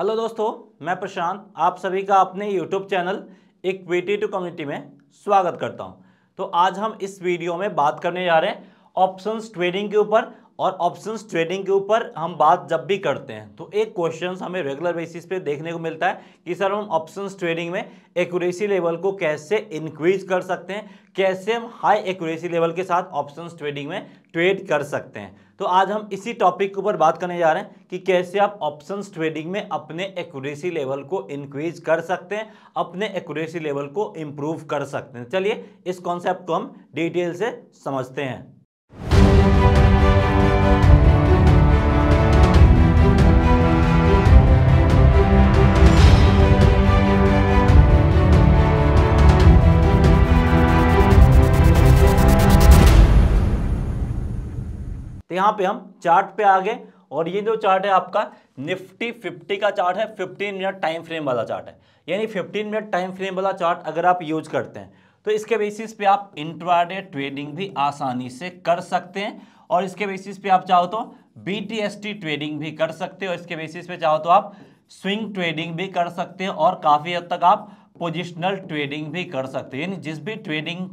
hello दोस्तों मैं प्रशांत आप सभी का अपने YouTube channel equity to community में स्वागत करता हूं तो आज हम इस वीडियो में बात करने जा रहे हैं ऑप्शंस ट्रेडिंग के ऊपर और ऑप्शंस ट्रेडिंग के ऊपर हम बात जब भी करते हैं तो एक क्वेश्चन हमें रेगुलर बेसिस पे देखने को मिलता है कि सर हम ऑप्शंस ट्रेडिंग में एक्यूरेसी लेवल को कैसे इंक्रीज कर सकते हैं कैसे हम हाई एक्यूरेसी लेवल के साथ ऑप्शंस ट्रेडिंग में ट्रेड कर सकते हैं तो आज हम इसी टॉपिक के ऊपर बात करने जा रहे हैं कि कैसे आप ऑप्शंस ट्रेडिंग में अपने एक्यूरेसी लेवल को इंक्रीज कर सकते हैं अपने एक्यूरेसी लेवल को इम्प्रूव कर सकते हैं चलिए इस कॉन्सेप्ट को हम डिटेल से समझते हैं तो यहाँ पे हम चार्ट पे आ गए और ये जो चार्ट है आपका निफ्टी फिफ्टी का चार्ट है फिफ्टीन मिनट टाइम फ्रेम वाला चार्ट है यानी फिफ्टीन मिनट टाइम फ्रेम वाला चार्ट अगर आप यूज करते हैं तो इसके बेसिस पे आप इंट्राडे ट्रेडिंग भी आसानी से कर सकते हैं और इसके बेसिस पे आप चाहो तो बी ट्रेडिंग भी कर सकते हो इसके बेसिस पे चाहो तो आप स्विंग ट्रेडिंग भी कर सकते हैं और तो काफ़ी हद तक आप पोजिशनल ट्रेडिंग भी कर सकते हैं यानी जिस भी ट्रेडिंग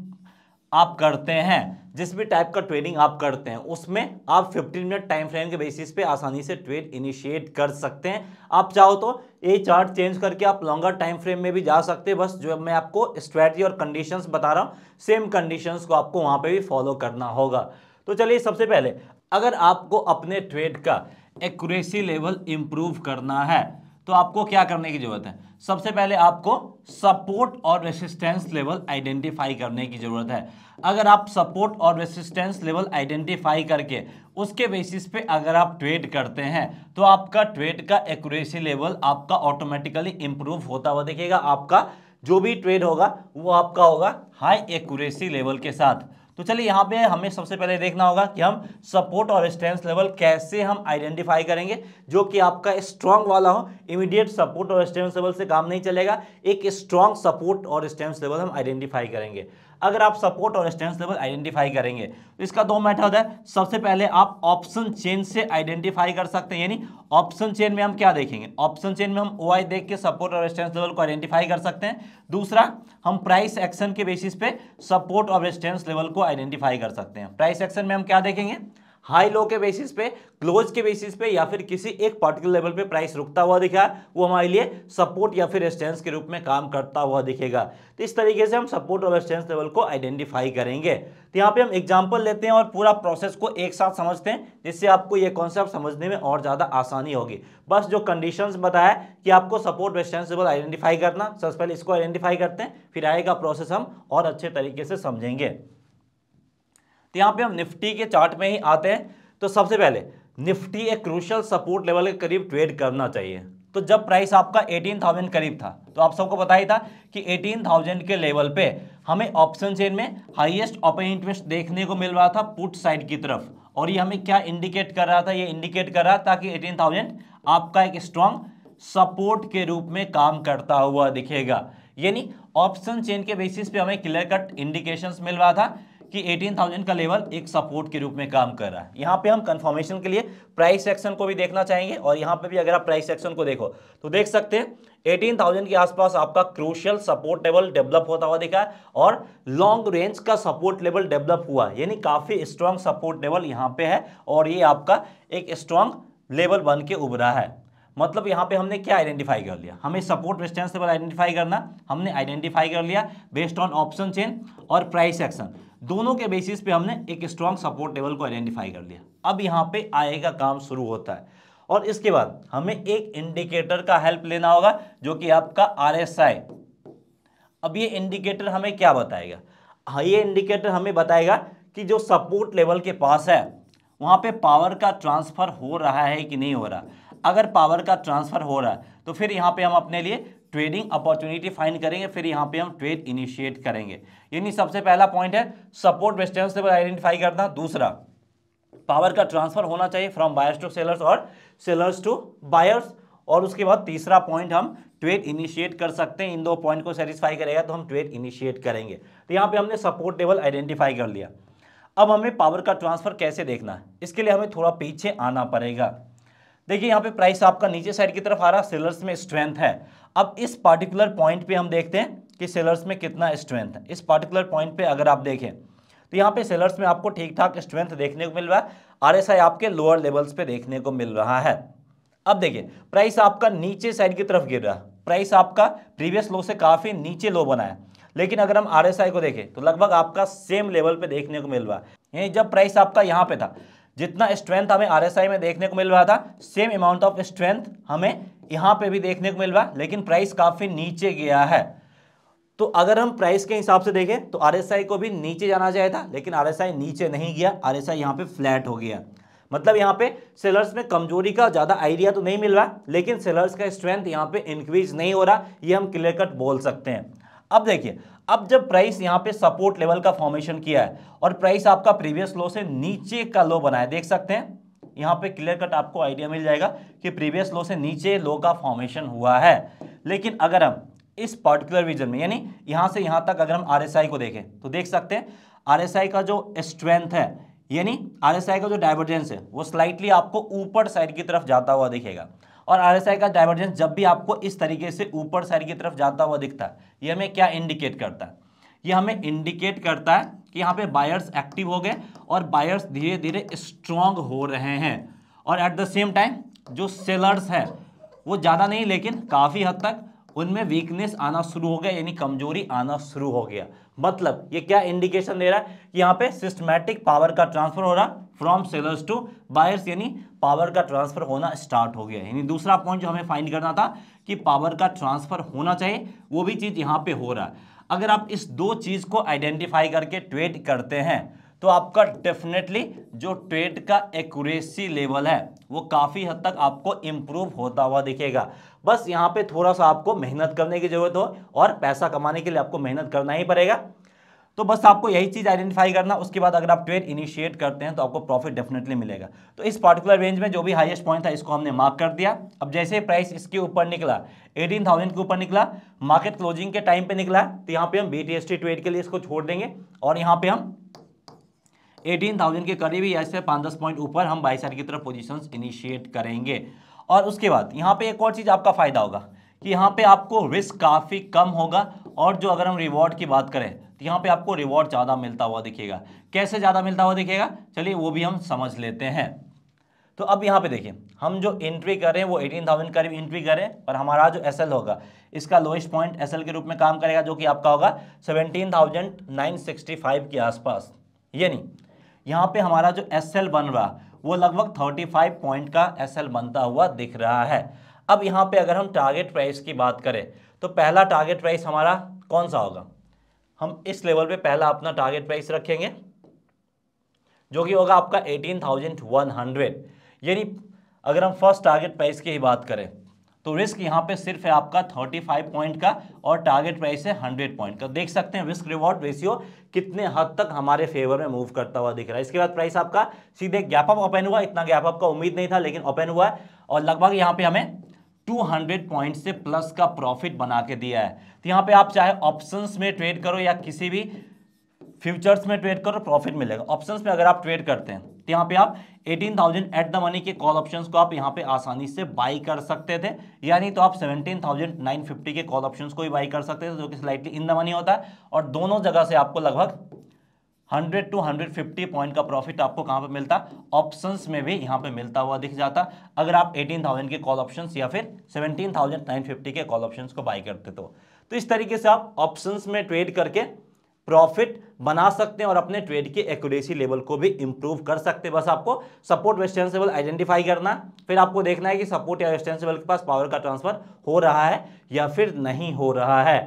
आप करते हैं जिस भी टाइप का ट्रेडिंग आप करते हैं उसमें आप 15 मिनट टाइम फ्रेम के बेसिस पे आसानी से ट्रेड इनिशिएट कर सकते हैं आप चाहो तो ये चार्ट चेंज करके आप लॉन्गर टाइम फ्रेम में भी जा सकते हैं बस जो मैं आपको स्ट्रैटी और कंडीशंस बता रहा हूँ सेम कंडीशंस को आपको वहाँ पर भी फॉलो करना होगा तो चलिए सबसे पहले अगर आपको अपने ट्रेड का एक्यूरेसी लेवल इम्प्रूव करना है तो आपको क्या करने की जरूरत है सबसे पहले आपको सपोर्ट और रेसिस्टेंस लेवल आइडेंटिफाई करने की ज़रूरत है अगर आप सपोर्ट और रेसिस्टेंस लेवल आइडेंटिफाई करके उसके बेसिस पे अगर आप ट्रेड करते हैं तो आपका ट्रेड का एक्यूरेसी लेवल आपका ऑटोमेटिकली इंप्रूव होता हुआ देखिएगा आपका जो भी ट्रेड होगा वो आपका होगा हाई एक्यूरेसी लेवल के साथ तो चलिए यहाँ पे हमें सबसे पहले देखना होगा कि हम सपोर्ट और स्ट्रेंथ लेवल कैसे हम आइडेंटिफाई करेंगे जो कि आपका स्ट्रांग वाला हो इमीडिएट सपोर्ट और स्ट्रेंथ लेवल से काम नहीं चलेगा एक स्ट्रांग सपोर्ट और स्ट्रेंथ लेवल हम आइडेंटिफाई करेंगे अगर आप सपोर्ट और स्टेंस लेवल आइडेंटिफाई करेंगे तो इसका दो मेथड है सबसे पहले आप ऑप्शन चेन से आइडेंटिफाई कर सकते हैं यानी ऑप्शन चेन में हम क्या देखेंगे ऑप्शन चेन में हम ओ देख के सपोर्ट और स्टेंस लेवल को आइडेंटिफाई कर सकते हैं दूसरा हम प्राइस एक्शन के बेसिस पे सपोर्ट और स्टेंस लेवल को आइडेंटिफाई कर सकते हैं प्राइस एक्शन में हम क्या देखेंगे हाई लो के बेसिस पे क्लोज के बेसिस पे या फिर किसी एक पर्टिकुलर लेवल पे प्राइस रुकता हुआ दिखा वो हमारे लिए सपोर्ट या फिर रेस्टेंस के रूप में काम करता हुआ दिखेगा तो इस तरीके से हम सपोर्ट और रेस्टेंस लेवल को आइडेंटिफाई करेंगे तो यहाँ पे हम एग्जाम्पल लेते हैं और पूरा प्रोसेस को एक साथ समझते हैं जिससे आपको ये कॉन्सेप्ट समझने में और ज़्यादा आसानी होगी बस जो कंडीशन बताया कि आपको सपोर्ट रेस्टेंस लेवल आइडेंटिफाई करना सबसे पहले इसको आइडेंटिफाई करते हैं फिर आएगा प्रोसेस हम और अच्छे तरीके से समझेंगे तो यहाँ पे हम निफ्टी के चार्ट में ही आते हैं तो सबसे पहले निफ्टी एक क्रूशल सपोर्ट लेवल के करीब ट्रेड करना चाहिए तो जब प्राइस आपका 18,000 करीब था तो आप सबको पता ही था कि 18,000 के लेवल पे हमें ऑप्शन चेन में हाईएस्ट ओपन इंटरेस्ट देखने को मिल रहा था पुट साइड की तरफ और ये हमें क्या इंडिकेट कर रहा था ये इंडिकेट कर रहा था कि 18,000 आपका एक स्ट्रांग सपोर्ट के रूप में काम करता हुआ दिखेगा यानी ऑप्शन चेन के बेसिस पे हमें क्लियर कट इंडिकेशंस मिल रहा था कि 18,000 का लेवल एक सपोर्ट के रूप में काम कर रहा है यहाँ पे हम कंफर्मेशन के लिए प्राइस सेक्शन को भी देखना चाहेंगे और यहाँ पे भी अगर आप प्राइस सेक्शन को देखो तो देख सकते हैं 18,000 के आसपास आपका क्रूशियल सपोर्ट लेवल डेवलप होता हुआ दिखा है और लॉन्ग रेंज का सपोर्ट लेवल डेवलप हुआ यानी काफ़ी स्ट्रांग सपोर्ट लेवल यहाँ पे है और ये आपका एक स्ट्रांग लेवल बन के उभरा है मतलब यहाँ पे हमने क्या आइडेंटिफाई कर लिया हमें सपोर्ट रेस्टेंस लेवल आइडेंटिफाई करना हमने आइडेंटिफाई कर लिया बेस्ड ऑन ऑप्शन चेन और प्राइस एक्शन दोनों के बेसिस पे हमने एक स्ट्रॉन्ग सपोर्ट लेवल को आइडेंटिफाई कर लिया अब यहाँ पे आई का काम शुरू होता है और इसके बाद हमें एक इंडिकेटर का हेल्प लेना होगा जो कि आपका आर अब ये इंडिकेटर हमें क्या बताएगा हाँ, ये इंडिकेटर हमें बताएगा कि जो सपोर्ट लेवल के पास है वहाँ पे पावर का ट्रांसफ़र हो रहा है कि नहीं हो रहा अगर पावर का ट्रांसफ़र हो रहा है तो फिर यहाँ पे हम अपने लिए ट्रेडिंग अपॉर्चुनिटी फाइंड करेंगे फिर यहाँ पे हम ट्रेड इनिशिएट करेंगे यानी सबसे पहला पॉइंट है सपोर्ट रेस्टेंस से आइडेंटिफाई करना दूसरा पावर का ट्रांसफर होना चाहिए फ्रॉम बायर्स टू सेलर्स और सेलर्स टू बायर्स और उसके बाद तीसरा पॉइंट हम ट्रेड इनिशिएट कर सकते हैं इन दो पॉइंट को सेटिस्फाई करेगा तो हम ट्रेड इनिशिएट करेंगे तो यहाँ पे हमने सपोर्ट लेवल आइडेंटिफाई कर लिया अब हमें पावर का ट्रांसफर कैसे देखना है इसके लिए हमें थोड़ा पीछे आना पड़ेगा देखिए यहाँ पे प्राइस आपका नीचे साइड की तरफ आ रहा सेलर्स में स्ट्रेंथ है अब इस पार्टिकुलर पॉइंट पे हम देखते हैं कि सेलर्स में कितना स्ट्रेंथ है इस पार्टिकुलर पॉइंट पे अगर आप देखें तो यहाँ पे सेलर्स में आपको ठीक ठाक स्ट्रेंथ देखने को मिल रहा है आई आपके लोअर लेवल्स पे देखने को मिल रहा है अब देखिए प्राइस आपका नीचे साइड की तरफ गिर रहा है प्राइस आपका प्रीवियस लो से काफ़ी नीचे लो बना है लेकिन अगर हम आई को देखें तो लगभग आपका सेम लेवल पे देखने को मिल रहा है जब प्राइस आपका यहाँ पे था जितना स्ट्रेंथ हमें आरएसआई में देखने को मिल रहा था सेम अमाउंट ऑफ स्ट्रेंथ हमें यहाँ पे भी देखने को मिल रहा है लेकिन प्राइस काफ़ी नीचे गया है तो अगर हम प्राइस के हिसाब से देखें तो आरएसआई को भी नीचे जाना चाहिए था लेकिन आई नीचे नहीं गया आई यहाँ पे फ्लैट हो गया मतलब यहाँ पे सेलर्स में कमजोरी का ज़्यादा आइडिया तो नहीं मिल रहा लेकिन सेलर्स का स्ट्रेंथ यहाँ पे इंक्रीज नहीं हो रहा ये हम क्लियर कट बोल सकते हैं अब देखिए अब जब प्राइस यहां पे सपोर्ट लेवल का फॉर्मेशन किया है और प्राइस आपका प्रीवियस लो से नीचे का लो बनाया देख सकते हैं यहां पे क्लियर कट आपको आइडिया मिल जाएगा कि प्रीवियस लो से नीचे लो का फॉर्मेशन हुआ है लेकिन अगर हम इस पर्टिकुलर रीजन में यानी यहां से यहां तक अगर हम आर को देखें तो देख सकते हैं आर का जो स्ट्रेंथ है यानी आर का जो डाइवर्जेंस है वो स्लाइटली आपको ऊपर साइड की तरफ जाता हुआ दिखेगा और आई का डाइवर्जेंस जब भी आपको इस तरीके से ऊपर साइड की तरफ जाता हुआ दिखता है ये हमें क्या इंडिकेट करता है ये हमें इंडिकेट करता है कि यहाँ पे बायर्स एक्टिव हो गए और बायर्स धीरे धीरे स्ट्रांग हो रहे हैं और एट द सेम टाइम जो सेलर्स हैं वो ज़्यादा नहीं लेकिन काफ़ी हद तक उनमें वीकनेस आना शुरू हो गया यानी कमजोरी आना शुरू हो गया मतलब ये क्या इंडिकेशन दे रहा है कि यहाँ पे सिस्टमैटिक पावर का ट्रांसफर हो रहा फ्रॉम सेलर्स टू बायर्स यानी पावर का ट्रांसफर होना स्टार्ट हो गया यानी दूसरा पॉइंट जो हमें फाइंड करना था कि पावर का ट्रांसफर होना चाहिए वो भी चीज़ यहाँ पे हो रहा है अगर आप इस दो चीज़ को आइडेंटिफाई करके ट्वेट करते हैं तो आपका डेफिनेटली जो ट्रेड का एक्यूरेसी लेवल है वो काफ़ी हद तक आपको इम्प्रूव होता हुआ दिखेगा बस यहाँ पे थोड़ा सा आपको मेहनत करने की ज़रूरत हो और पैसा कमाने के लिए आपको मेहनत करना ही पड़ेगा तो बस आपको यही चीज़ आइडेंटिफाई करना उसके बाद अगर आप ट्रेड इनिशिएट करते हैं तो आपको प्रॉफिट डेफिनेटली मिलेगा तो इस पर्टिकुलर रेंज में जो भी हाईएस्ट पॉइंट था इसको हमने मार्क कर दिया अब जैसे प्राइस इसके ऊपर निकला 18,000 के ऊपर निकला मार्केट क्लोजिंग के टाइम पे निकला तो यहाँ पे हम बी ट्रेड के लिए इसको छोड़ देंगे और यहाँ पे हम एटीन के करीब ही ऐसे पाँच दस पॉइंट ऊपर हम बाईस की तरफ पोजिशन इनिशिएट करेंगे और उसके बाद यहाँ पे एक और चीज़ आपका फ़ायदा होगा कि यहाँ पे आपको रिस्क काफ़ी कम होगा और जो अगर हम रिवॉर्ड की बात करें तो यहाँ पे आपको रिवॉर्ड ज़्यादा मिलता हुआ दिखेगा कैसे ज़्यादा मिलता हुआ दिखेगा चलिए वो भी हम समझ लेते हैं तो अब यहाँ पे देखिए हम जो एंट्री कर रहे हैं वो थाउजेंड करीब एंट्री करें और हमारा जो एसएल होगा इसका लोएस्ट पॉइंट एसएल के रूप में काम करेगा जो कि आपका होगा seventeen thousand nine sixty five के आसपास ये नहीं यहाँ पे हमारा जो एसएल बन रहा वो लगभग 35 पॉइंट का एसएल बनता हुआ दिख रहा है अब यहाँ पे अगर हम टारगेट प्राइस की बात करें तो पहला टारगेट प्राइस हमारा कौन सा होगा हम इस लेवल पे पहला अपना टारगेट प्राइस रखेंगे जो कि होगा आपका 18,100 यानी अगर हम फर्स्ट टारगेट प्राइस की ही बात करें तो रिस्क यहाँ पे सिर्फ है आपका 35 पॉइंट का और टारगेट प्राइस है 100 पॉइंट का देख सकते हैं रिस्क रिवॉर्ड रेशियो कितने हद तक हमारे फेवर में मूव करता हुआ दिख रहा है इसके बाद प्राइस आपका सीधे गैप अप ओपन हुआ इतना गैप अप का उम्मीद नहीं था लेकिन ओपन हुआ है और लगभग यहाँ पे हमें 200 पॉइंट से प्लस का प्रॉफिट बना के दिया है तो यहाँ पे आप चाहे ऑप्शंस में ट्रेड करो या किसी भी फ्यूचर्स में ट्रेड करो प्रॉफिट मिलेगा ऑप्शंस में अगर आप ट्रेड करते हैं तो यहाँ पे आप 18,000 एट द मनी के कॉल ऑप्शंस को आप यहाँ पे आसानी से बाई कर सकते थे यानी तो आप 17,950 के कॉल ऑप्शंस को ही बाई कर सकते थे जो कि स्लाइटली इन द मनी होता है और दोनों जगह से आपको लगभग 100 टू 150 पॉइंट का प्रॉफिट आपको कहाँ पे मिलता ऑप्शंस में भी यहाँ पे मिलता हुआ दिख जाता अगर आप 18,000 के कॉल ऑप्शंस या फिर 17,950 के कॉल ऑप्शंस को बाई करते तो तो इस तरीके से आप ऑप्शंस में ट्रेड करके प्रॉफिट बना सकते हैं और अपने ट्रेड की एक्यूरेसी लेवल को भी इंप्रूव कर सकते हैं बस आपको सपोर्ट वेस्टेंसेबल लेवल आइडेंटिफाई करना फिर आपको देखना है कि सपोर्ट या वेस्टेंसेबल लेवल के पास पावर का ट्रांसफर हो रहा है या फिर नहीं हो रहा है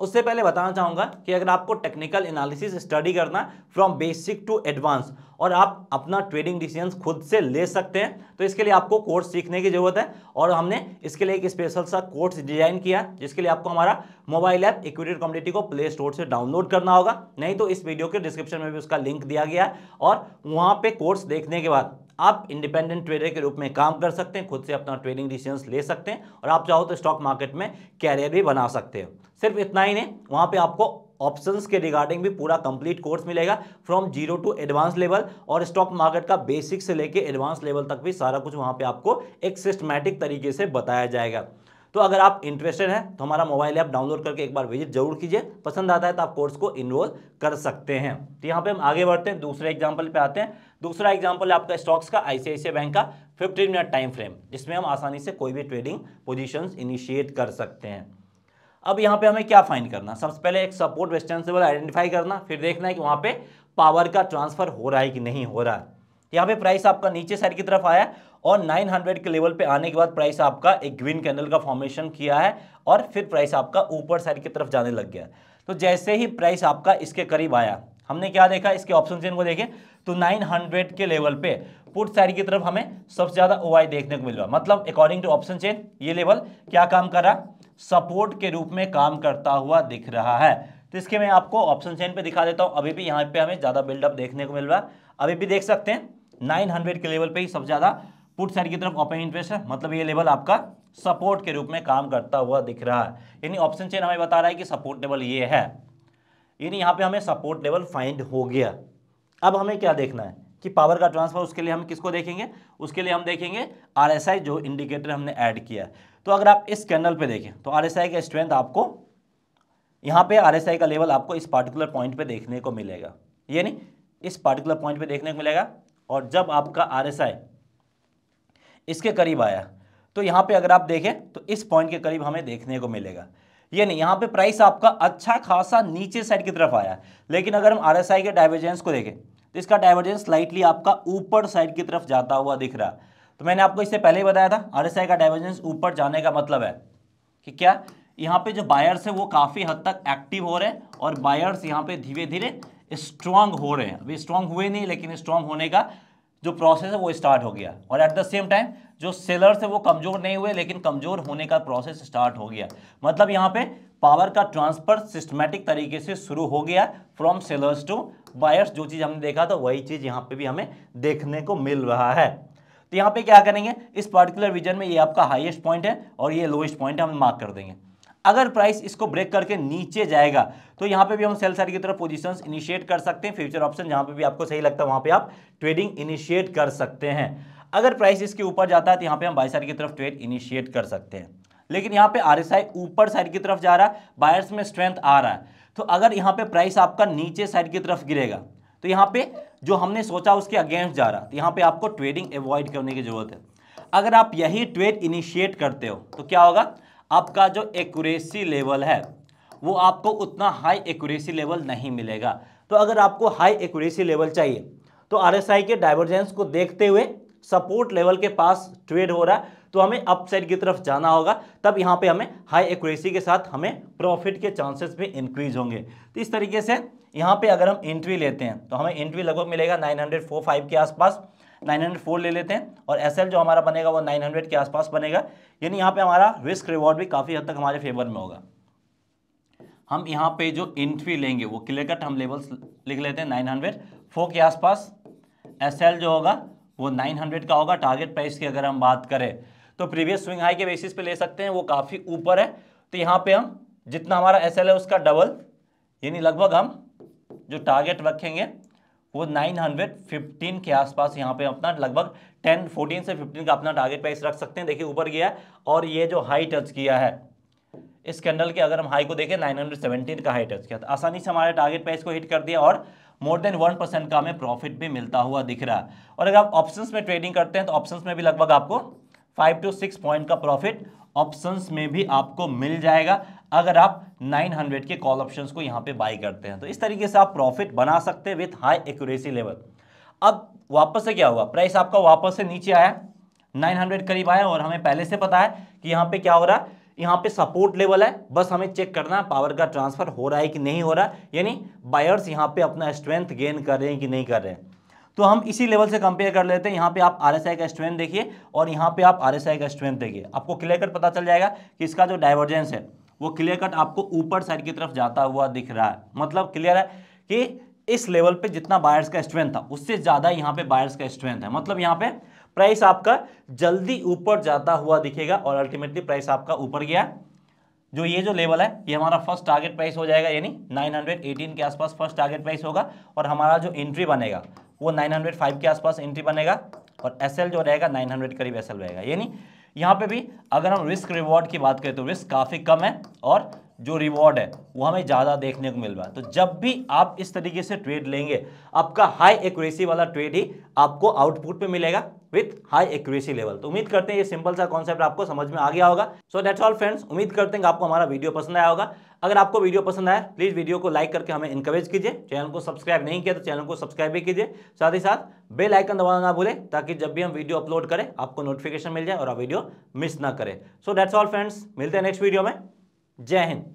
उससे पहले बताना चाहूँगा कि अगर आपको टेक्निकल एनालिसिस स्टडी करना फ्रॉम बेसिक टू एडवांस और आप अपना ट्रेडिंग डिसीजन खुद से ले सकते हैं तो इसके लिए आपको कोर्स सीखने की ज़रूरत है और हमने इसके लिए एक स्पेशल सा कोर्स डिजाइन किया जिसके लिए आपको हमारा मोबाइल ऐप इक्विटेड कम्युनिटी को प्ले स्टोर से डाउनलोड करना होगा नहीं तो इस वीडियो के डिस्क्रिप्शन में भी उसका लिंक दिया गया है और वहाँ पर कोर्स देखने के बाद आप इंडिपेंडेंट ट्रेडर के रूप में काम कर सकते हैं खुद से अपना ट्रेडिंग डिसीजंस ले सकते हैं और आप चाहो तो स्टॉक मार्केट में कैरियर भी बना सकते हैं सिर्फ इतना ही नहीं वहाँ पे आपको ऑप्शंस के रिगार्डिंग भी पूरा कंप्लीट कोर्स मिलेगा from zero to advance level और स्टॉक मार्केट का बेसिक से लेके एडवांस लेवल तक भी सारा कुछ वहाँ पे आपको एक सिस्टमैटिक तरीके से बताया जाएगा तो अगर आप इंटरेस्टेड हैं तो हमारा मोबाइल ऐप डाउनलोड करके एक बार विजिट जरूर कीजिए पसंद आता है तो आप कोर्स को इनरोल कर सकते हैं तो यहाँ पे हम आगे बढ़ते हैं दूसरे एग्जाम्पल पे आते हैं दूसरा एग्जाम्पल है आपका स्टॉक्स का आईसीआईसीआई बैंक का फिफ्टीन मिनट टाइम फ्रेम जिसमें हम आसानी से कोई भी ट्रेडिंग पोजिशन इनिशिएट कर सकते हैं अब यहाँ पे हमें क्या फाइंड करना सबसे पहले एक सपोर्ट रेस्टेंसिबल आइडेंटिफाई करना फिर देखना है कि वहाँ पे पावर का ट्रांसफर हो रहा है कि नहीं हो रहा है यहाँ पे प्राइस आपका नीचे साइड की तरफ आया और 900 के लेवल पे आने के बाद प्राइस आपका एक ग्रीन कैंडल का फॉर्मेशन किया है और फिर प्राइस आपका ऊपर साइड की तरफ जाने लग गया तो जैसे ही प्राइस आपका इसके करीब आया हमने क्या देखा इसके ऑप्शन चेन को देखें तो 900 के लेवल पे पुट साइड की तरफ हमें सबसे ज़्यादा ओ देखने को मिल रहा मतलब अकॉर्डिंग टू ऑप्शन चेन ये लेवल क्या काम कर रहा सपोर्ट के रूप में काम करता हुआ दिख रहा है तो इसके मैं आपको ऑप्शन चेन पे दिखा देता हूँ अभी भी यहाँ पे हमें ज़्यादा बिल्डअप देखने को मिल रहा है अभी भी देख सकते हैं 900 के लेवल पे ही सबसे ज़्यादा पुट साइड की तरफ ओपन इंटरेस्ट है मतलब ये लेवल आपका सपोर्ट के रूप में काम करता हुआ दिख रहा है यानी ऑप्शन चेन हमें बता रहा है कि सपोर्ट लेवल ये है यानी यहाँ पे हमें सपोर्ट लेवल फाइंड हो गया अब हमें क्या देखना है कि पावर का ट्रांसफर उसके लिए हम किसको देखेंगे उसके लिए हम देखेंगे आर जो इंडिकेटर हमने ऐड किया तो अगर आप इस कैनल पर देखें तो आर का स्ट्रेंथ आपको यहाँ पे आर का लेवल आपको इस पार्टिकुलर पॉइंट पे देखने को मिलेगा यानी इस पार्टिकुलर पॉइंट पे देखने को मिलेगा और जब आपका आर इसके करीब आया तो यहाँ पे अगर आप देखें तो इस पॉइंट के करीब हमें देखने को मिलेगा ये नहीं यहाँ पे प्राइस आपका अच्छा खासा नीचे साइड की तरफ आया लेकिन अगर हम आई के डाइवर्जेंस को देखें तो इसका डाइवर्जेंस स्लाइटली आपका ऊपर साइड की तरफ जाता हुआ दिख रहा तो मैंने आपको इससे पहले ही बताया था आई का डाइवर्जेंस ऊपर जाने का मतलब है कि क्या यहाँ पे जो बायर्स है वो काफ़ी हद तक एक्टिव हो रहे हैं और बायर्स यहाँ पे धीरे धीरे स्ट्रांग हो रहे हैं अभी स्ट्रांग हुए नहीं लेकिन स्ट्रांग होने का जो प्रोसेस है वो स्टार्ट हो गया और एट द सेम टाइम जो सेलर्स है वो कमज़ोर नहीं हुए लेकिन कमज़ोर होने का प्रोसेस स्टार्ट हो गया मतलब यहाँ पे पावर का ट्रांसफर सिस्टमेटिक तरीके से शुरू हो गया फ्रॉम सेलर्स टू बायर्स जो चीज़ हमने देखा था वही चीज़ यहाँ पे भी हमें देखने को मिल रहा है तो यहाँ पे क्या करेंगे इस पर्टिकुलर रीजन में ये आपका हाइएस्ट पॉइंट है और ये लोएस्ट पॉइंट हम मार्क कर देंगे अगर प्राइस इसको ब्रेक करके नीचे जाएगा तो यहाँ पे भी हम सेल साइड की तरफ पोजीशंस इनिशिएट कर सकते हैं फ्यूचर ऑप्शन जहाँ पे भी आपको सही लगता है वहाँ पे आप ट्रेडिंग इनिशिएट कर सकते हैं अगर प्राइस इसके ऊपर जाता है तो यहाँ पे हम बाई साइड की तरफ ट्रेड इनिशिएट कर सकते हैं लेकिन यहाँ पर आर ऊपर साइड की तरफ जा रहा है बायर्स में स्ट्रेंथ आ रहा है तो अगर यहाँ पर प्राइस आपका नीचे साइड की तरफ गिरेगा तो यहाँ पर जो हमने सोचा उसके अगेंस्ट जा रहा तो यहाँ पर आपको ट्रेडिंग एवॉइड करने की जरूरत है अगर आप यही ट्रेड इनिशिएट करते हो तो क्या होगा आपका जो एक्यूरेसी लेवल है वो आपको उतना हाई एक्यूरेसी लेवल नहीं मिलेगा तो अगर आपको हाई एक्यूरेसी लेवल चाहिए तो आरएसआई के डाइवर्जेंस को देखते हुए सपोर्ट लेवल के पास ट्रेड हो रहा है तो हमें अपसाइड की तरफ जाना होगा तब यहाँ पे हमें हाई एक्यूरेसी के साथ हमें प्रॉफिट के चांसेस भी इंक्रीज होंगे तो इस तरीके से यहाँ पे अगर हम एंट्री लेते हैं तो हमें एंट्री लगभग मिलेगा फाइव के आसपास 904 ले लेते हैं और एस जो हमारा बनेगा वो 900 के आसपास बनेगा यानी यहाँ पे हमारा रिस्क रिवॉर्ड भी काफ़ी हद तक हमारे फेवर में होगा हम यहाँ पे जो इंट्री लेंगे वो क्लियर कट हम लेवल्स लिख लेते हैं नाइन हंड्रेड फोर के आसपास एस जो होगा वो नाइन हंड्रेड का होगा टारगेट प्राइस की अगर हम बात करें तो प्रीवियस स्विंग हाई के बेसिस पे ले सकते हैं वो काफ़ी ऊपर है तो यहाँ पे हम जितना हमारा एस है उसका डबल यानी लगभग हम जो टारगेट रखेंगे वो 915 के आसपास यहाँ पे अपना लगभग 10 14 से 15 का अपना टारगेट प्राइस रख सकते हैं देखिए ऊपर गया है और ये जो हाई टच किया है इस कैंडल के अगर हम हाई को देखें 917 का हाई टच किया था आसानी से हमारे टारगेट प्राइस को हिट कर दिया और मोर देन वन परसेंट का हमें प्रॉफिट भी मिलता हुआ दिख रहा है और अगर आप ऑप्शन में ट्रेडिंग करते हैं तो ऑप्शन में भी लगभग आपको फाइव टू सिक्स पॉइंट का प्रॉफिट ऑप्शंस में भी आपको मिल जाएगा अगर आप 900 के कॉल ऑप्शंस को यहाँ पे बाई करते हैं तो इस तरीके से आप प्रॉफिट बना सकते हैं विथ हाई एक्यूरेसी लेवल अब वापस से क्या हुआ प्राइस आपका वापस से नीचे आया 900 करीब आया और हमें पहले से पता है कि यहाँ पे क्या हो रहा है यहाँ पे सपोर्ट लेवल है बस हमें चेक करना है पावर का ट्रांसफर हो रहा है कि नहीं हो रहा यानी बायर्स यहाँ पे अपना स्ट्रेंथ गेन कर रहे हैं कि नहीं कर रहे हैं तो हम इसी लेवल से कंपेयर कर लेते हैं यहाँ पे आप आर का स्ट्रेंथ देखिए और यहाँ पे आप आर का स्ट्रेंथ देखिए आपको क्लियर कट पता चल जाएगा कि इसका जो डाइवर्जेंस है वो क्लियर कट आपको ऊपर साइड की तरफ जाता हुआ दिख रहा है मतलब क्लियर है कि इस लेवल पे जितना बायर्स का स्ट्रेंथ था उससे ज़्यादा यहाँ पे बायर्स का स्ट्रेंथ है मतलब यहाँ पे प्राइस आपका जल्दी ऊपर जाता हुआ दिखेगा और अल्टीमेटली प्राइस आपका ऊपर गया जो ये जो लेवल है ये हमारा फर्स्ट टारगेट प्राइस हो जाएगा यानी 918 के आसपास फर्स्ट टारगेट प्राइस होगा और हमारा जो एंट्री बनेगा वो 905 के आसपास एंट्री बनेगा और एसएल जो रहेगा 900 करीब एसएल रहेगा यानी यहां पे भी अगर हम रिस्क रिवॉर्ड की बात करें तो रिस्क काफ़ी कम है और जो रिवॉर्ड है वो हमें ज़्यादा देखने को मिल रहा है तो जब भी आप इस तरीके से ट्रेड लेंगे आपका हाई एक्यूरेसी वाला ट्रेड ही आपको आउटपुट पे मिलेगा विथ हाई एक्यूरेसी लेवल तो उम्मीद करते हैं ये सिंपल सा कॉन्सेप्ट आपको समझ में आ गया होगा सो दैट्स ऑल फ्रेंड्स उम्मीद करते हैं कि आपको हमारा वीडियो पसंद आया होगा अगर आपको वीडियो पसंद आया प्लीज़ वीडियो को लाइक करके हमें इनकरेज कीजिए चैनल को सब्सक्राइब नहीं किया तो चैनल को सब्सक्राइब भी कीजिए साथ ही साथ बेल आइकन दबाना ना भूलें ताकि जब भी हम वीडियो अपलोड करें आपको नोटिफिकेशन मिल जाए और आप वीडियो मिस ना करें सो डेट्स ऑल फ्रेंड्स मिलते हैं नेक्स्ट वीडियो में जय हिंद